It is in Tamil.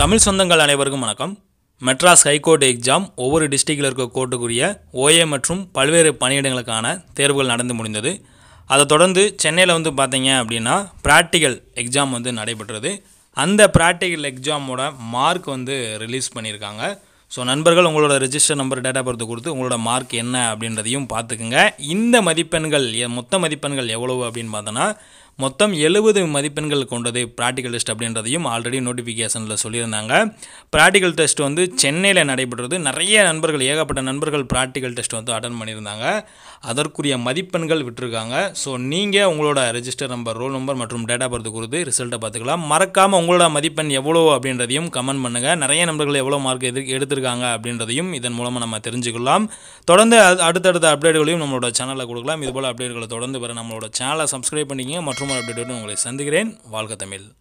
தமிழ் சொந்தங்கள் அனைவருக்கும் வணக்கம் மெட்ராஸ் ஹைகோர்ட் எக்ஸாம் ஒவ்வொரு டிஸ்ட்ரிக்டில் இருக்க கோர்ட்டுக்குரிய ஓஏ மற்றும் பல்வேறு பணியிடங்களுக்கான தேர்வுகள் நடந்து முடிந்தது அதை தொடர்ந்து சென்னையில் வந்து பார்த்தீங்க அப்படின்னா ப்ராக்டிக்கல் எக்ஸாம் வந்து நடைபெற்றது அந்த ப்ராக்டிக்கல் எக்ஸாமோட மார்க் வந்து ரிலீஸ் பண்ணியிருக்காங்க ஸோ நண்பர்கள் உங்களோட ரிஜிஸ்டர் நம்பர் டேட்டா பர்த்து கொடுத்து உங்களோட மார்க் என்ன அப்படின்றதையும் பார்த்துக்குங்க இந்த மதிப்பெண்கள் மொத்த மதிப்பெண்கள் எவ்வளவு அப்படின்னு பார்த்தோன்னா மொத்தம் எழுபது மதிப்பெண்கள் கொண்டது ப்ராக்டிக்கல் டெஸ்ட் அப்படின்றதையும் ஆல்ரெடி நோட்டிஃபிகேஷனில் சொல்லியிருந்தாங்க ப்ராக்டிக்கல் டெஸ்ட் வந்து சென்னையில் நடைபெற்றது நிறைய நண்பர்கள் ஏகப்பட்ட நண்பர்கள் ப்ராக்டிக்கல் டெஸ்ட் வந்து அட்டன் பண்ணியிருந்தாங்க அதற்குரிய மதிப்பெண்கள் விட்டுருக்காங்க ஸோ நீங்கள் உங்களோட ரெஜிஸ்டர் நம்பர் ரோல் நம்பர் மற்றும் டேட்டா பர்த் கொடுத்து ரிசல்ட்டை பார்த்துக்கலாம் மறக்காமல் உங்களோட மதிப்பெண் எவ்வளோ அப்படின்றதையும் கமெண்ட் பண்ணுங்கள் நிறைய நண்பர்கள் எவ்வளோ மார்க் எது எடுத்திருக்காங்க அப்படின்றதையும் இதன் மூலமாக நம்ம தெரிஞ்சுக்கலாம் தொடர்ந்து அடுத்தடுத்த அப்டேட்களையும் நம்மளோட சேனலில் கொடுக்கலாம் இதுபோல் அப்டேட்களை தொடர்ந்து வர நம்மளோட சேனலை சப்ஸ்கிரைப் பண்ணிக்கங்க மற்றும் மற்றொரு அப்டேட்டுடன் உங்களை சந்திக்கிறேன் வாழ்க தமிழ்